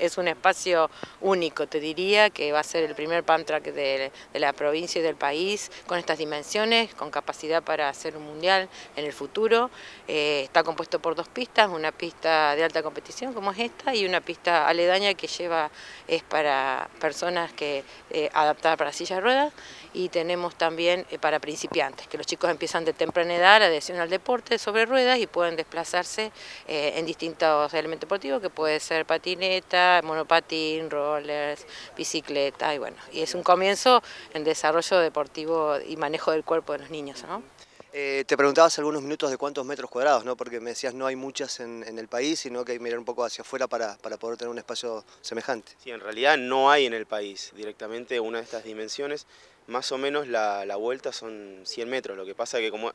Es un espacio único, te diría, que va a ser el primer pantrack de, la provincia y del país, con estas dimensiones, con capacidad para hacer un mundial en el futuro. Eh, está compuesto por dos pistas, una pista de alta competición como es esta y una pista aledaña que lleva, es para personas que eh, para silla de ruedas y tenemos también eh, para principiantes, que los chicos empiezan de temprana edad a adhesión al deporte sobre ruedas y pueden desplazarse en distintos elementos deportivos, que puede ser patineta, monopatín, rollers, bicicleta y bueno, y es un comienzo en desarrollo deportivo y manejo del cuerpo de los niños. ¿no? Eh, te preguntabas algunos minutos de cuántos metros cuadrados, ¿no? porque me decías no hay muchas en, el país, sino que hay que mirar un poco hacia afuera para, poder tener un espacio semejante. Sí, en realidad no hay en el país directamente una de estas dimensiones. Más o menos la, vuelta son 100 metros, lo que pasa que como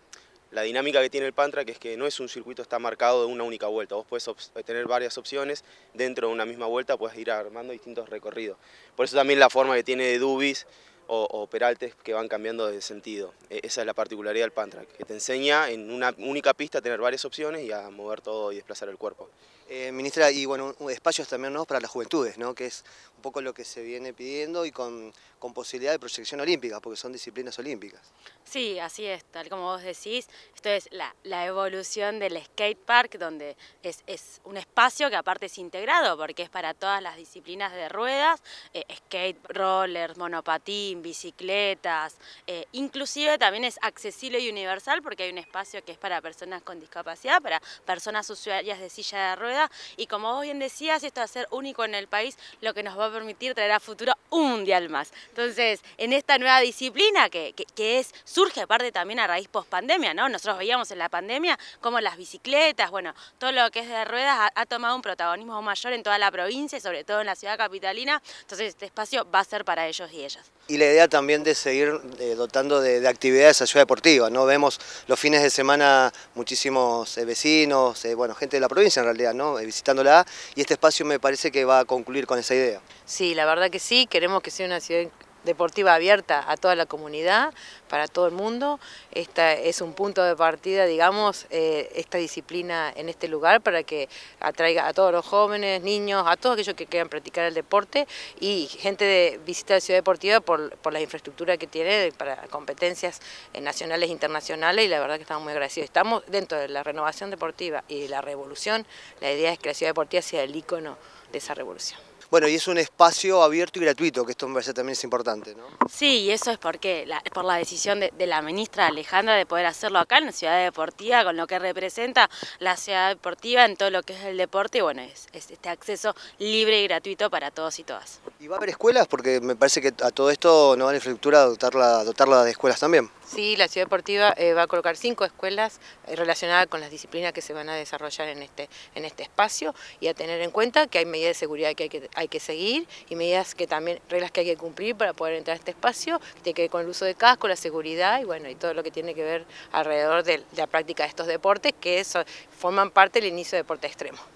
la dinámica que tiene el que es que no es un circuito está marcado de una única vuelta, vos puedes tener varias opciones, dentro de una misma vuelta puedes ir armando distintos recorridos. Por eso también la forma que tiene de Dubis o, peraltes que van cambiando de sentido. E, esa es la particularidad del pantrack, que te enseña en una única pista a tener varias opciones y a mover todo y desplazar el cuerpo. Eh, ministra, y bueno, espacios también nuevos para las juventudes, ¿no? que es un poco lo que se viene pidiendo y con, con posibilidad de proyección olímpica, porque son disciplinas olímpicas. Sí, así es, tal como vos decís, esto es la, evolución del skate park, donde es, un espacio que aparte es integrado, porque es para todas las disciplinas de ruedas, eh, skate, rollers, monopatín, bicicletas, eh, inclusive también es accesible y universal porque hay un espacio que es para personas con discapacidad, para personas usuarias de silla de ruedas y como vos bien decías, esto va a ser único en el país, lo que nos va a permitir traer a futuro un mundial más. Entonces, en esta nueva disciplina que, es, surge aparte también a raíz post-pandemia, ¿no? Nosotros veíamos en la pandemia como las bicicletas, bueno, todo lo que es de ruedas ha, tomado un protagonismo mayor en toda la provincia y sobre todo en la ciudad capitalina, entonces este espacio va a ser para ellos y ellas idea también de seguir eh, dotando de, actividades a Ciudad Deportiva, ¿no? Vemos los fines de semana muchísimos eh, vecinos, eh, bueno, gente de la provincia en realidad, ¿no? visitándola y este espacio me parece que va a concluir con esa idea. Sí, la verdad que sí, queremos que sea una ciudad deportiva abierta a toda la comunidad, para todo el mundo. Esta es un punto de partida, digamos, eh, esta disciplina en este lugar para que atraiga a todos los jóvenes, niños, a todos aquellos que quieran practicar el deporte y gente de visita la Ciudad Deportiva por, por la infraestructura que tiene para competencias nacionales e internacionales y la verdad que estamos muy agradecidos. Estamos dentro de la renovación deportiva y de la revolución. La idea es que la Ciudad Deportiva sea el ícono de esa revolución. Bueno, y es un espacio abierto y gratuito, que esto me parece también es importante, ¿no? Sí, y eso es porque por la decisión de, la ministra Alejandra de poder hacerlo acá en la Ciudad Deportiva, con lo que representa la Ciudad Deportiva en todo lo que es el deporte, y bueno, es, este acceso libre y gratuito para todos y todas. ¿Y va a haber escuelas? Porque me parece que a todo esto no va la infraestructura dotarla, dotarla de escuelas también. Sí, la ciudad deportiva eh, va a colocar cinco escuelas eh, relacionadas con las disciplinas que se van a desarrollar en este, en este espacio y a tener en cuenta que hay medidas de seguridad que hay que, hay que seguir y medidas que también, reglas que hay que cumplir para poder entrar a este espacio, que tiene que ver con el uso de casco, la seguridad y bueno, y todo lo que tiene que ver alrededor de, la práctica de estos deportes que eso, forman parte del inicio de deporte extremo.